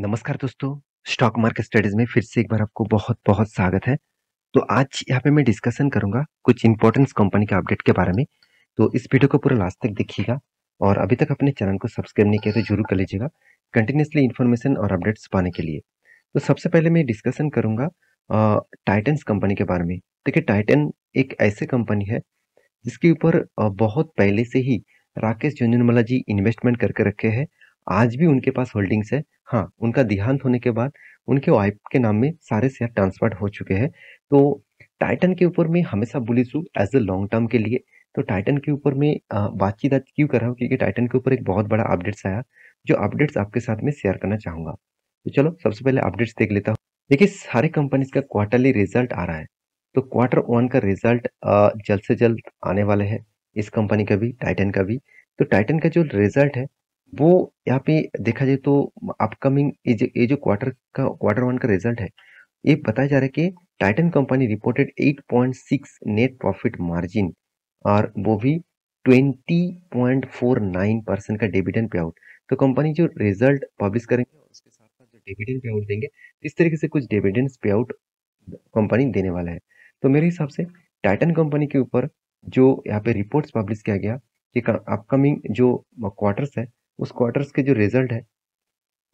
नमस्कार दोस्तों stock market studies में फिर से एक बार आपको बहुत बहुत स्वागत है तो आज यहाँ पे मैं डिस्कशन करूंगा कुछ इंपॉर्टेंस कंपनी के अपडेट के बारे में तो इस वीडियो को पूरा लास्ट तक देखिएगा और अभी तक अपने चैनल को सब्सक्राइब नहीं किया तो जरूर कर लीजिएगा कंटिन्यूसली इन्फॉर्मेशन और अपडेट्स पाने के लिए तो सबसे पहले मैं डिस्कशन करूंगा टाइटन्स कंपनी के बारे में देखिए टाइटन एक ऐसे कंपनी है जिसके ऊपर बहुत पहले से ही राकेश झुंझुनवाला जी इन्वेस्टमेंट करके रखे हैं आज भी उनके पास होल्डिंग्स है हाँ उनका देहांत होने के बाद उनके वाइफ के नाम में सारे शेयर ट्रांसफर हो चुके हैं तो टाइटन के ऊपर मैं हमेशा बुलिस हूँ एज ए लॉन्ग टर्म के लिए तो टाइटन के ऊपर मैं बातचीत आज क्यों कर रहा हूँ क्योंकि टाइटन के ऊपर एक बहुत बड़ा अपडेट्स आया जो अपडेट्स आपके साथ में शेयर करना चाहूँगा तो चलो सबसे पहले अपडेट्स देख लेता हूँ देखिए सारे कंपनीज का क्वार्टरली रिजल्ट आ रहा है तो क्वार्टर वन का रिजल्ट जल्द से जल्द आने वाले है इस कंपनी का भी टाइटन का भी तो टाइटन का जो रिजल्ट है वो यहाँ पे देखा जाए तो अपकमिंग ये जो क्वार्टर का क्वार्टर वन का रिजल्ट है ये बताया जा रहा है कि Titan company reported 8.6 net profit margin और वो भी 20.49 परसेंट का डिविडेंड पे आउट तो कंपनी जो रिजल्ट पब्लिश करेंगे उसके साथ साथ जो डिविडेंड पे आउट देंगे इस तरीके से कुछ डिविडेंड्स पे आउट कंपनी देने वाला है तो मेरे हिसाब से टाइटन कंपनी के ऊपर जो यहाँ पे रिपोर्ट्स पब्लिश किया गया कि अपकमिंग जो क्वार्टर्स है उस क्वार्टर्स के जो रिजल्ट है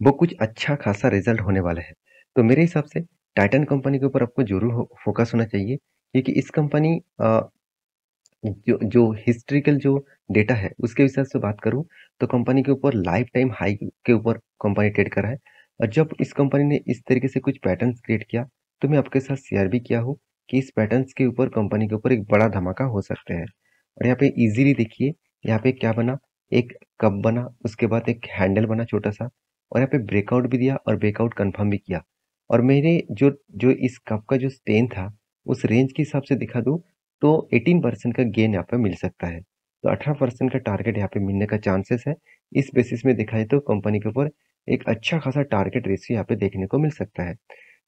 वो कुछ अच्छा खासा रिजल्ट होने वाला है तो मेरे हिसाब से टाइटन कंपनी के ऊपर आपको जरूर हो, फोकस होना चाहिए क्योंकि इस कंपनी जो जो हिस्ट्रिकल जो डेटा है उसके हिसाब से बात करूं तो कंपनी के ऊपर लाइफ टाइम हाई के ऊपर कंपनी ट्रेड कर रहा है और जब इस कंपनी ने इस तरीके से कुछ पैटर्न क्रिएट किया तो मैं आपके साथ शेयर भी किया हूँ कि इस पैटर्न्स के ऊपर कंपनी के ऊपर एक बड़ा धमाका हो सकता है और यहाँ पे इजीली देखिए यहाँ पे क्या बना एक कप बना उसके बाद एक हैंडल बना छोटा सा और यहाँ पे ब्रेकआउट भी दिया और ब्रेकआउट कंफर्म भी किया और मेरे जो जो इस कप का जो स्टेन था उस रेंज के हिसाब से दिखा दूँ तो 18 परसेंट का गेन यहाँ पे मिल सकता है तो 18 परसेंट का टारगेट यहाँ पे मिलने का चांसेस है इस बेसिस में देखा तो कंपनी के ऊपर एक अच्छा खासा टारगेट रेशियो यहाँ पे देखने को मिल सकता है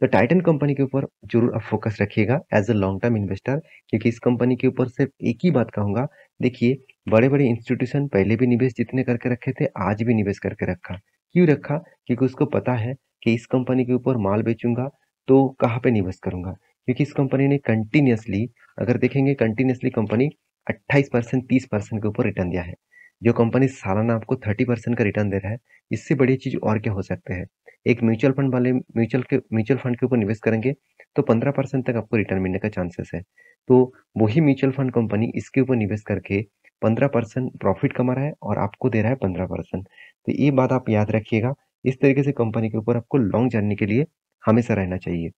तो टाइटन कंपनी के ऊपर जरूर आप फोकस रखिएगा as a long term investor क्योंकि इस कंपनी के ऊपर सिर्फ एक ही बात कहूंगा देखिए बड़े बड़े इंस्टीट्यूशन पहले भी निवेश जितने करके रखे थे आज भी निवेश करके रखा क्यों रखा क्योंकि उसको पता है कि इस कंपनी के ऊपर माल बेचूंगा तो कहाँ पे निवेश करूंगा क्योंकि इस कंपनी ने कंटिन्यूसली अगर देखेंगे कंटिन्यूसली कंपनी 28 परसेंट तीस परसेंट के ऊपर रिटर्न दिया है जो कंपनी सालाना आपको थर्टी परसेंट का रिटर्न दे रहा है इससे बड़ी चीज़ और क्या हो सकते हैं एक म्यूचुअल फंड वाले म्यूचुअल के म्यूचुअल फंड के ऊपर निवेश करेंगे तो पंद्रह परसेंट तक आपको रिटर्न मिलने का चांसेस है तो वही म्यूचुअल फंड कंपनी इसके ऊपर निवेश करके पंद्रह परसेंट प्रॉफिट कमा रहा है और आपको दे रहा है पंद्रह परसेंट तो ये बात आप याद रखिएगा इस तरीके से कंपनी के ऊपर आपको लॉन्ग जर्नी के लिए हमेशा रहना चाहिए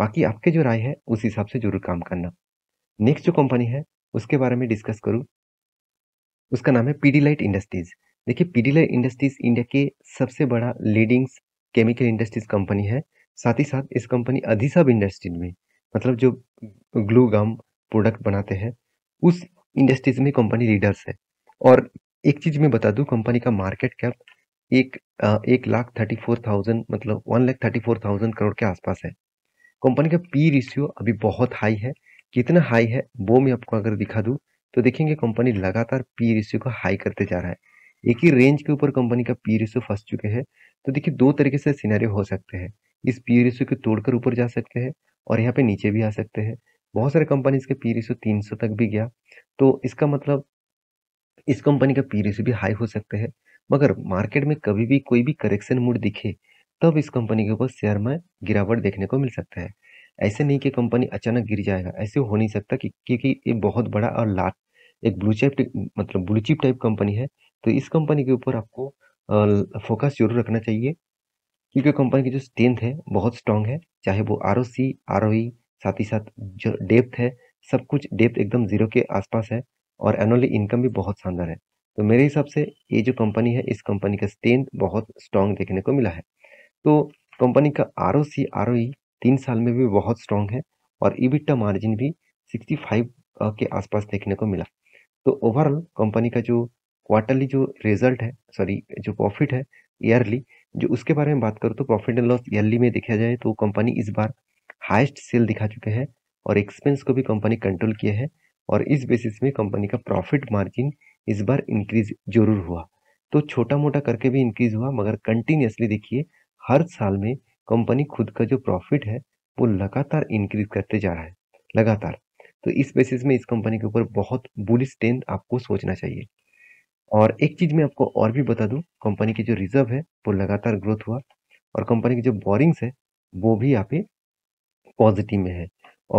बाकी आपके जो राय है उस हिसाब से जरूर काम करना नेक्स्ट जो कंपनी है उसके बारे में डिस्कस करूँ उसका नाम है पीडीलाइट लाइट इंडस्ट्रीज देखिए पीडीलाइट लाइट इंडस्ट्रीज इंडिया के सबसे बड़ा लीडिंग केमिकल इंडस्ट्रीज कंपनी है साथ ही साथ इस कंपनी अधिसब इंडस्ट्रीज में मतलब जो ग्लू गम प्रोडक्ट बनाते हैं उस इंडस्ट्रीज में कंपनी लीडर्स है और एक चीज़ मैं बता दूं कंपनी का मार्केट कैप एक आ, एक लाख थर्टी फोर थाउजेंड मतलब one lakh thirty four thousand crore के आसपास है कंपनी का पी रेशियो अभी बहुत हाई है कितना हाई है वो मैं आपको अगर दिखा दूँ तो देखेंगे कंपनी लगातार पी रेशियो को हाई करते जा रहा है एक ही रेंज के ऊपर कंपनी का पी रेशियो फंस चुके हैं तो देखिए दो तरीके से सिनेरियो हो सकते हैं इस पी रेशियो को तोड़कर ऊपर जा सकते हैं और यहाँ पे नीचे भी आ सकते हैं बहुत सारे कंपनीज के पी रेशियो तीन सौ तक भी गया तो इसका मतलब इस कंपनी का पी रेशियो भी हाई हो सकते हैं मगर मार्केट में कभी भी कोई भी करेक्शन मूड दिखे तब इस कंपनी के ऊपर शेयर में गिरावट देखने को मिल सकता है ऐसे नहीं कि कंपनी अचानक गिर जाएगा ऐसे हो नहीं सकता कि क्योंकि ये बहुत बड़ा और लार्ज एक ब्लू चिप मतलब ब्लू चिप टाइप कंपनी है तो इस कंपनी के ऊपर आपको फोकस जरूर रखना चाहिए क्योंकि कंपनी की जो स्ट्रेंथ है बहुत स्ट्रांग है चाहे वो आर ओ सी आर ओ ई साथ ही साथ जो डेप्थ है सब कुछ डेप्थ एकदम जीरो के आसपास है और एनुअली इनकम भी बहुत शानदार है तो मेरे हिसाब से ये जो कंपनी है इस कंपनी का स्ट्रेंथ बहुत स्ट्रांग देखने को मिला है तो कंपनी का आर ओ सी आर ओ ई तीन साल में भी बहुत स्ट्रांग है और ईबिटा मार्जिन भी 65 के आसपास देखने को मिला तो ओवरऑल कंपनी का जो क्वार्टरली जो रिजल्ट है सॉरी जो प्रॉफिट है ईयरली जो उसके बारे में बात करूँ तो प्रॉफिट एंड लॉस ईयरली में देखा जाए तो कंपनी इस बार हाइस्ट सेल दिखा चुके हैं और एक्सपेंस को भी कंपनी कंट्रोल किया है और इस बेसिस में कंपनी का प्रॉफिट मार्जिन इस बार इंक्रीज जरूर हुआ तो छोटा मोटा करके भी इंक्रीज हुआ मगर कंटिन्यूसली देखिए हर साल में कंपनी खुद का जो प्रॉफिट है वो लगातार इंक्रीज करते जा रहा है लगातार तो इस बेसिस में इस कंपनी के ऊपर बहुत बुलिस टेंथ आपको सोचना चाहिए और एक चीज़ मैं आपको और भी बता दूं कंपनी की जो रिजर्व है वो लगातार ग्रोथ हुआ और कंपनी की जो बोरिंग्स है वो भी यहाँ पे पॉजिटिव में है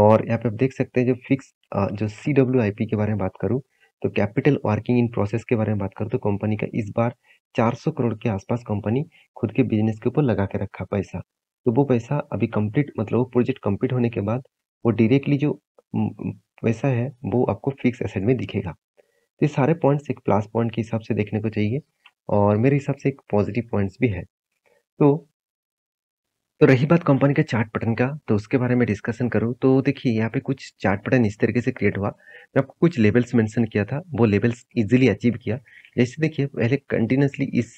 और यहाँ पे आप देख सकते हैं जो फिक्स जो सी डब्ल्यू आई पी के बारे में बात करूँ तो कैपिटल वर्किंग इन प्रोसेस के बारे में बात करूँ तो कंपनी का इस बार 400 करोड़ के आसपास कंपनी खुद के बिजनेस के ऊपर लगा के रखा पैसा तो वो पैसा अभी कंप्लीट मतलब वो प्रोजेक्ट कंप्लीट होने के बाद वो डायरेक्टली जो पैसा है वो आपको फिक्स एसेट में दिखेगा तो ये सारे पॉइंट्स एक प्लस पॉइंट के हिसाब से देखने को चाहिए और मेरे हिसाब से एक पॉजिटिव पॉइंट्स भी है तो तो रही बात कंपनी के चार्ट पैटर्न का तो उसके बारे में डिस्कशन करूँ तो देखिए यहाँ पे कुछ चार्ट पैटर्न इस तरीके से क्रिएट हुआ मैं आपको कुछ लेवल्स मेंशन किया था वो लेवल्स इजीली अचीव किया जैसे देखिए पहले कंटिन्यूसली इस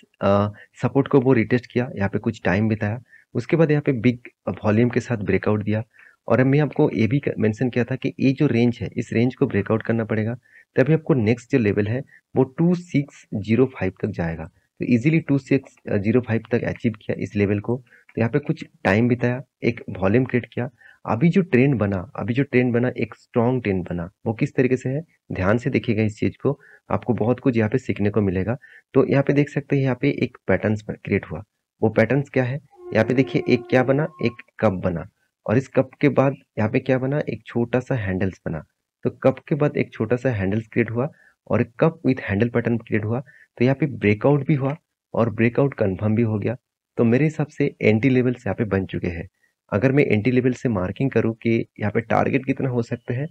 सपोर्ट को वो रिटेस्ट किया यहाँ पे कुछ टाइम बिताया उसके बाद यहाँ पे बिग वॉल्यूम के साथ ब्रेकआउट दिया और अब मैं आपको ये भी मेंशन किया था कि ये जो रेंज है इस रेंज को ब्रेकआउट करना पड़ेगा तभी आपको नेक्स्ट जो लेवल है वो टू सिक्स जीरो फाइव तक जाएगा तो easily two six zero five तक अचीव किया इस लेवल को तो यहाँ पे कुछ टाइम बिताया एक वॉल्यूम क्रिएट किया अभी जो ट्रेंड बना अभी जो ट्रेंड बना एक स्ट्रॉन्ग ट्रेंड बना वो किस तरीके से है ध्यान से देखिएगा इस चीज़ को आपको बहुत कुछ यहाँ पे सीखने को मिलेगा तो यहाँ पे देख सकते हैं यहाँ पे एक पैटर्न क्रिएट हुआ वो पैटर्न्स क्या है यहाँ पे देखिए एक क्या बना एक कप बना और इस कप के बाद यहाँ पे क्या बना एक छोटा सा हैंडल्स बना तो कप के बाद एक छोटा सा हैंडल्स क्रिएट हुआ और एक cup with handle pattern create हुआ तो यहाँ पे ब्रेकआउट भी हुआ और ब्रेकआउट कन्फर्म भी हो गया तो मेरे हिसाब से एंटी लेवल्स यहाँ पे बन चुके हैं अगर मैं एंटी लेवल से मार्किंग करूँ कि यहाँ पे टारगेट कितना हो सकते हैं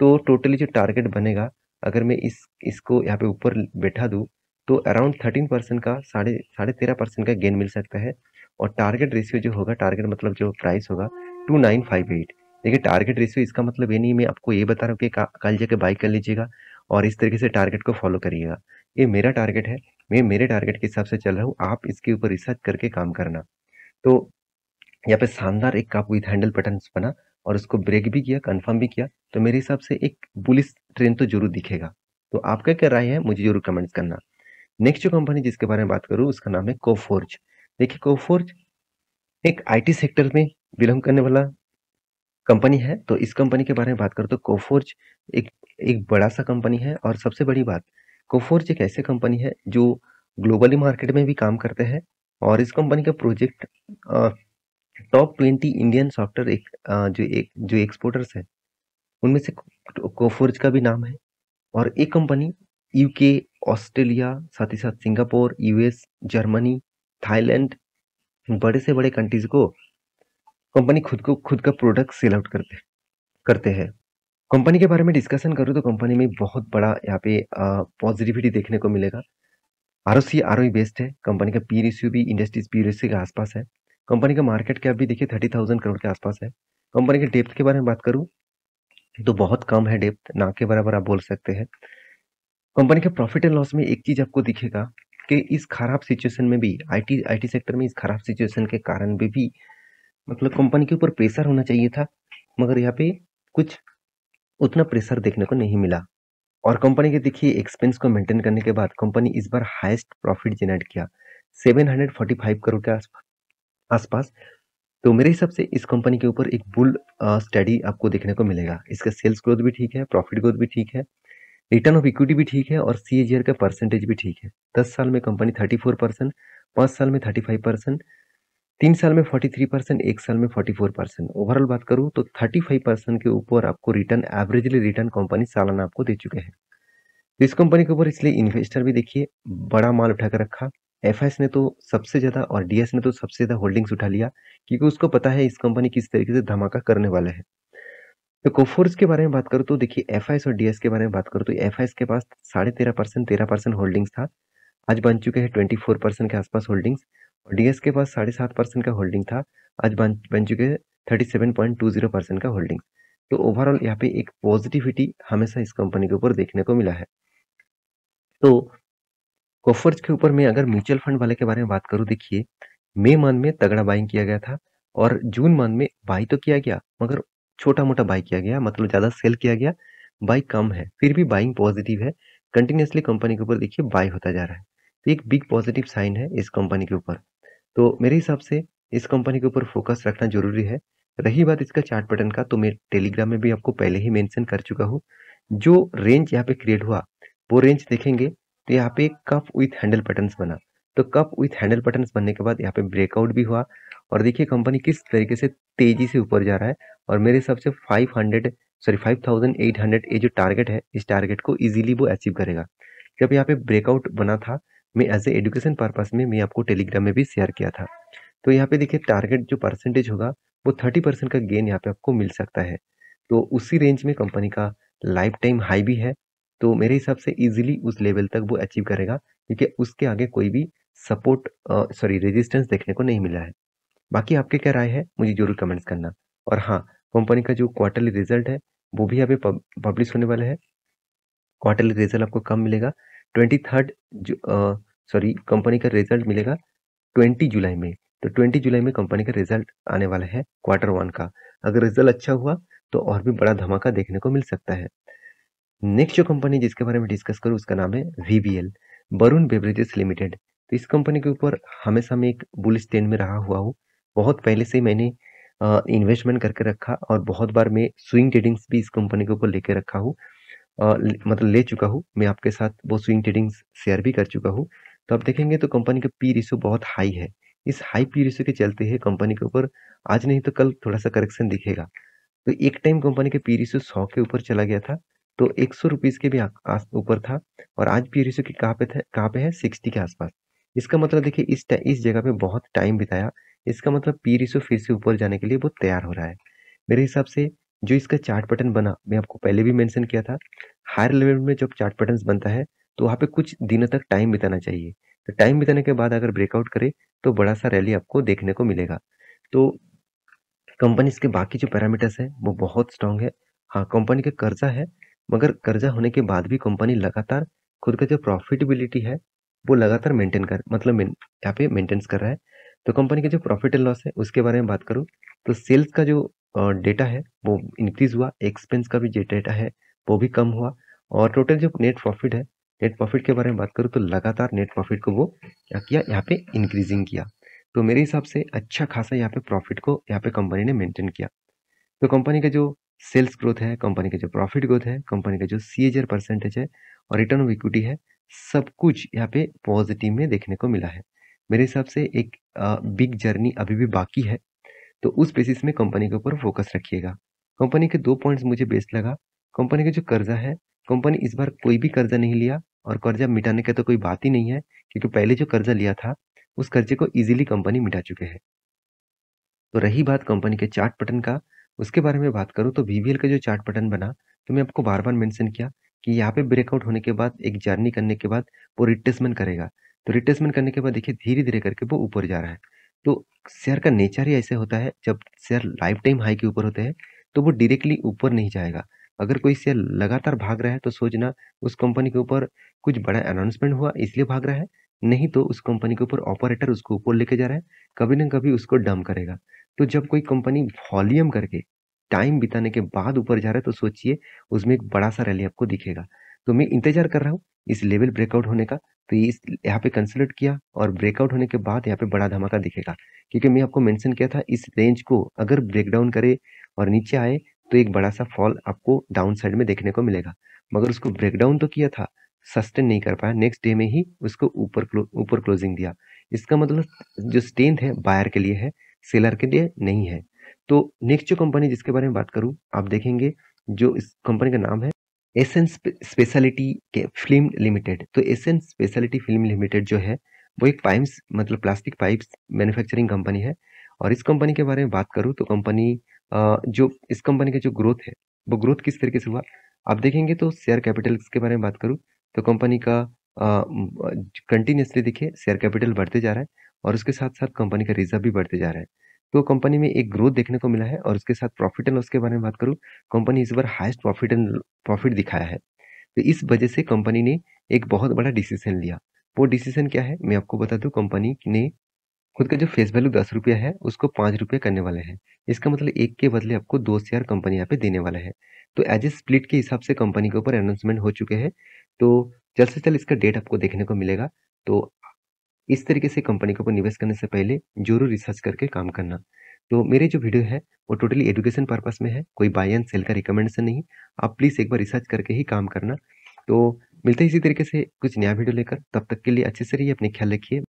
तो टोटली जो टारगेट बनेगा अगर मैं इस इसको यहाँ पे ऊपर बैठा दूँ तो अराउंड थर्टीन परसेंट का साढ़े साढ़े तेरह परसेंट का गेन मिल सकता है और टारगेट रेशियो जो होगा टारगेट मतलब जो प्राइस होगा टू नाइन फाइव एट देखिए टारगेट रेशियो इसका मतलब ये नहीं मैं आपको ये बता रहा हूँ कि कल जाके बाई कर लीजिएगा और इस तरीके से टारगेट को फॉलो करिएगा ये मेरा टारगेट है मैं मेरे टारगेट के हिसाब से चल रहा हूँ आप इसके ऊपर रिसर्च करके काम करना तो यहाँ पे शानदार एक काप विथ हैंडल पैटर्न बना और उसको ब्रेक भी किया कन्फर्म भी किया तो मेरे हिसाब से एक बुलिस ट्रेन तो जरूर दिखेगा तो आपका क्या राय है मुझे जरूर कमेंट्स करना नेक्स्ट जो कंपनी जिसके बारे में बात करूँ उसका नाम है कोफोर्ज देखिए कोफोर्ज एक आईटी सेक्टर में बिलोंग करने वाला कंपनी है तो इस कंपनी के बारे में बात करो तो कोफोर्ज एक एक बड़ा सा कंपनी है और सबसे बड़ी बात कोफोर्ज एक ऐसी कंपनी है जो ग्लोबली मार्केट में भी काम करते हैं और इस कंपनी का project top twenty Indian software एक आ, जो एक जो एक्सपोर्टर्स है उनमें से कोफोर्ज का भी नाम है और ये कंपनी यूके ऑस्ट्रेलिया साथ ही साथ सिंगापुर यूएस जर्मनी थाईलैंड बड़े से बड़े कंट्रीज को कंपनी खुद को खुद का प्रोडक्ट सेल आउट करते करते हैं कंपनी के बारे में डिस्कशन करूँ तो कंपनी में बहुत बड़ा यहाँ पे पॉजिटिविटी देखने को मिलेगा R O C R O best है कंपनी का पी रेशियो भी इंडस्ट्रीज पी रेशियो के आसपास है कंपनी का मार्केट कैप भी देखिए थर्टी थाउजेंड करोड़ के आसपास है कंपनी के डेप्थ के बारे में बात करूँ तो बहुत कम है डेप्थ ना के बराबर आप बोल सकते हैं कंपनी के प्रॉफिट एंड लॉस में एक चीज़ आपको दिखेगा कि इस खराब सिचुएशन में भी आईटी आईटी सेक्टर में इस खराब सिचुएशन के कारण भी भी मतलब कंपनी के ऊपर प्रेशर होना चाहिए था मगर यहाँ पे कुछ उतना प्रेशर देखने को नहीं मिला और कंपनी के देखिए एक्सपेंस को मेंटेन करने के बाद कंपनी इस बार हाईएस्ट प्रॉफिट जनरेट किया 745 करोड़ के आसपास तो मेरे हिसाब से इस कंपनी के ऊपर एक बुल स्टडी आपको देखने को मिलेगा इसका सेल्स ग्रोथ भी ठीक है प्रॉफिट ग्रोथ भी ठीक है रिटर्न ऑफ इक्विटी भी ठीक है और सी का परसेंटेज भी ठीक है दस साल में कंपनी थर्टी फोर परसेंट पाँच साल में थर्टी फाइव परसेंट तीन साल में फोर्टी थ्री परसेंट एक साल में फोर्टी फोर परसेंट ओवरऑल बात करूँ तो थर्टी फाइव परसेंट के ऊपर आपको रिटर्न एवरेजली रिटर्न कंपनी सालाना आपको दे चुके हैं इस कंपनी के ऊपर इसलिए इन्वेस्टर भी देखिए बड़ा माल उठा कर रखा एफ ने तो सबसे ज़्यादा और डीएस ने तो सबसे ज़्यादा होल्डिंग्स उठा लिया क्योंकि उसको पता है इस कंपनी किस तरीके से धमाका करने वाला है देखो तो फोर्स के बारे में बात करूँ तो देखिए एफ और डी के बारे में बात करूँ तो एफ के पास साढ़े तेरह परसेंट तेरह परसेंट होल्डिंग्स था आज बन चुके हैं ट्वेंटी फोर परसेंट के आसपास होल्डिंग्स और डी के पास साढ़े सात परसेंट का होल्डिंग था आज बन बन चुके हैं thirty seven point two zero percent का होल्डिंग्स तो ओवरऑल यहाँ पे एक पॉजिटिविटी हमेशा इस कंपनी के ऊपर देखने को मिला है तो कोफोर्स के ऊपर मैं अगर म्यूचुअल फंड वाले के बारे में बात करूँ देखिए मे मंथ में तगड़ा बाइंग किया गया था और जून मंथ में बाई तो किया गया मगर छोटा मोटा बाई किया गया मतलब ज़्यादा सेल किया गया बाई कम है फिर भी बाइंग पॉजिटिव है कंटिन्यूसली कंपनी के ऊपर देखिए बाई होता जा रहा है तो एक बिग पॉजिटिव साइन है इस कंपनी के ऊपर तो मेरे हिसाब से इस कंपनी के ऊपर फोकस रखना जरूरी है रही बात इसका चार्ट पैटर्न का तो मैं टेलीग्राम में भी आपको पहले ही मेंशन कर चुका हूँ जो रेंज यहाँ पे क्रिएट हुआ वो रेंज देखेंगे तो यहाँ पे कप विथ हैंडल पैटर्न्स बना तो कप विथ हैंडल बटन बनने के बाद यहाँ पे ब्रेकआउट भी हुआ और देखिए कंपनी किस तरीके से तेजी से ऊपर जा रहा है और मेरे हिसाब से 500 सॉरी 5800 ये जो टारगेट है इस टारगेट को इजीली वो अचीव करेगा जब यहाँ पे ब्रेकआउट बना था मैं एज ए एजुकेशन पर्पज़ में मैं आपको टेलीग्राम में भी शेयर किया था तो यहाँ पे देखिए टारगेट जो परसेंटेज होगा वो थर्टी परसेंट का गेन यहाँ पे आपको मिल सकता है तो उसी रेंज में कंपनी का लाइफ टाइम हाई भी है तो मेरे हिसाब से इजिली उस लेवल तक वो अचीव करेगा क्योंकि उसके आगे कोई भी सपोर्ट सॉरी रेजिस्टेंस देखने को नहीं मिला है बाकी आपके क्या राय है मुझे जरूर कमेंट्स करना और हाँ कंपनी का जो क्वार्टरली रिजल्ट है वो भी अभी पब्लिश होने वाला है क्वार्टरली रिजल्ट आपको कम मिलेगा ट्वेंटी थर्ड सॉरी कंपनी का रिजल्ट मिलेगा ट्वेंटी जुलाई में तो ट्वेंटी जुलाई में कंपनी का रिजल्ट आने वाला है क्वार्टर वन का अगर रिजल्ट अच्छा हुआ तो और भी बड़ा धमाका देखने को मिल सकता है नेक्स्ट जो कंपनी जिसके बारे में डिस्कस करूँ उसका नाम है V B L Varun Beverages Limited तो इस कंपनी के ऊपर हमेशा मैं एक बुल स्टैंड में रहा हुआ हूँ बहुत पहले से मैंने इन्वेस्टमेंट करके रखा और बहुत बार मैं स्विंग ट्रेडिंग्स भी इस कंपनी के ऊपर लेके रखा हूँ मतलब ले चुका हूँ मैं आपके साथ वो स्विंग ट्रेडिंग्स शेयर भी कर चुका हूँ तो आप देखेंगे तो कंपनी का पी रिशो बहुत हाई है इस हाई पी रिशो के चलते है कंपनी के ऊपर आज नहीं तो कल थोड़ा सा करेक्शन दिखेगा तो एक टाइम कंपनी के पी रिशो सौ के ऊपर चला गया था तो एक सौ रुपीज़ के भी ऊपर था और आज पी रिशो के कहाँ पे थे कहाँ पे है सिक्सटी के आसपास इसका मतलब देखिए इस इस जगह पे बहुत टाइम बिताया इसका मतलब पी रेशियो फिर से ऊपर जाने के लिए वो तैयार हो रहा है मेरे हिसाब से जो इसका चार्ट पैटर्न बना मैं आपको पहले भी मेंशन किया था हायर लेवल में जब चार्ट पैटर्न बनता है तो वहाँ पे कुछ दिनों तक टाइम बिताना चाहिए तो टाइम बिताने के बाद अगर ब्रेकआउट करे तो बड़ा सा रैली आपको देखने को मिलेगा तो कंपनीज के बाकी जो पैरामीटर्स हैं वो बहुत स्ट्रांग है हाँ कंपनी का कर्जा है मगर कर्जा होने के बाद भी कंपनी लगातार खुद का जो प्रॉफिटेबिलिटी है वो लगातार मेंटेन कर मतलब यहाँ पे मेंटेन्स कर रहा है तो कंपनी के जो प्रॉफिट एंड लॉस है उसके बारे में बात करूँ तो सेल्स का जो डेटा है वो इंक्रीज हुआ एक्सपेंस का भी जो डेटा है वो भी कम हुआ और टोटल जो नेट प्रॉफिट है नेट प्रॉफिट के बारे में बात करूँ तो लगातार नेट प्रॉफिट को वो क्या किया यहाँ पे इंक्रीजिंग किया तो मेरे हिसाब से अच्छा खासा यहाँ पे प्रॉफिट को यहाँ पे कंपनी ने मेंटेन किया तो कंपनी का जो सेल्स ग्रोथ है कंपनी का जो प्रॉफिट ग्रोथ है कंपनी का जो सी परसेंटेज है और रिटर्न ऑफ इक्विटी है सब कुछ यहाँ पे पॉजिटिव में देखने को मिला है मेरे हिसाब से एक बिग जर्नी अभी भी बाकी है तो उस बेसिस में कंपनी के ऊपर फोकस रखिएगा कंपनी के दो पॉइंट्स मुझे बेस्ट लगा कंपनी का जो कर्जा है कंपनी इस बार कोई भी कर्जा नहीं लिया और कर्जा मिटाने का तो कोई बात ही नहीं है क्योंकि पहले जो कर्जा लिया था उस कर्जे को इजीली कंपनी मिटा चुके हैं तो रही बात कंपनी के चार्ट पटन का उसके बारे में बात करूँ तो वीवीएल का जो चार्ट पटन बना तो मैं आपको बार बार मेंशन किया कि यहाँ पे ब्रेकआउट होने के बाद एक जर्नी करने के बाद वो रिटेसमेंट करेगा तो रिटेसमेंट करने के बाद देखिए धीरे धीरे करके वो ऊपर जा रहा है तो शेयर का नेचर ही ऐसे होता है जब शेयर लाइफ टाइम हाई के ऊपर होते हैं तो वो डायरेक्टली ऊपर नहीं जाएगा अगर कोई शेयर लगातार भाग रहा है तो सोचना उस कंपनी के ऊपर कुछ बड़ा अनाउंसमेंट हुआ इसलिए भाग रहा है नहीं तो उस कंपनी के ऊपर ऑपरेटर उसको ऊपर लेके जा रहा है कभी ना कभी उसको डम करेगा तो जब कोई कंपनी वॉल्यूम करके टाइम बिताने के बाद ऊपर जा रहे तो सोचिए उसमें एक बड़ा सा रैली आपको दिखेगा तो मैं इंतजार कर रहा हूँ इस लेवल ब्रेकआउट होने का तो इस यहाँ पे कंसल्ट किया और ब्रेकआउट होने के बाद यहाँ पे बड़ा धमाका दिखेगा क्योंकि मैं आपको मेंशन किया था इस रेंज को अगर ब्रेकडाउन करे और नीचे आए तो एक बड़ा सा फॉल आपको डाउन साइड में देखने को मिलेगा मगर उसको ब्रेकडाउन तो किया था सस्टेन नहीं कर पाया नेक्स्ट डे में ही उसको ऊपर ऊपर क्लोजिंग दिया इसका मतलब जो स्ट्रेंथ है बायर के लिए है सेलर के लिए नहीं है तो नेक्स्ट जो कंपनी जिसके बारे में बात करूँ आप देखेंगे जो इस कंपनी का नाम है एसेंस स्पेशलिटी के फिल्म लिमिटेड तो एसेंस स्पेशलिटी फिल्म लिमिटेड जो है वो एक पाइप्स मतलब प्लास्टिक पाइप्स मैन्युफैक्चरिंग कंपनी है और इस कंपनी के बारे में बात करूँ तो कंपनी जो इस कंपनी का जो ग्रोथ है वो ग्रोथ किस तरीके से हुआ आप देखेंगे तो शेयर कैपिटल के बारे में बात करूँ तो कंपनी का कंटिन्यूसली देखिए शेयर कैपिटल बढ़ते जा रहा है और उसके साथ साथ कंपनी का रिजर्व भी बढ़ते जा रहा है तो कंपनी में एक ग्रोथ देखने को मिला है और उसके साथ प्रॉफिट एंड लॉस के बारे में बात करूँ कंपनी इस बार हाइस्ट प्रॉफिट एंड प्रॉफिट दिखाया है तो इस वजह से कंपनी ने एक बहुत बड़ा डिसीजन लिया वो डिसीजन क्या है मैं आपको बता दूँ कंपनी ने खुद का जो फेस वैल्यू दस रुपया है उसको पाँच रुपया करने वाले हैं इसका मतलब एक के बदले आपको दो शेयर कंपनी यहाँ पे देने वाला है तो एज ए स्प्लिट के हिसाब से कंपनी के ऊपर अनाउंसमेंट हो चुके हैं तो जल्द से जल्द इसका डेट आपको देखने को मिलेगा तो इस तरीके से कंपनी के ऊपर निवेश करने से पहले जरूर रिसर्च करके काम करना तो मेरे जो वीडियो है वो टोटली एजुकेशन पर्पस में है कोई बाय एंड सेल का रिकमेंडेशन नहीं आप प्लीज़ एक बार रिसर्च करके ही काम करना तो मिलते हैं इसी तरीके से कुछ नया वीडियो लेकर तब तक के लिए अच्छे से रहिए अपने ख्याल रखिए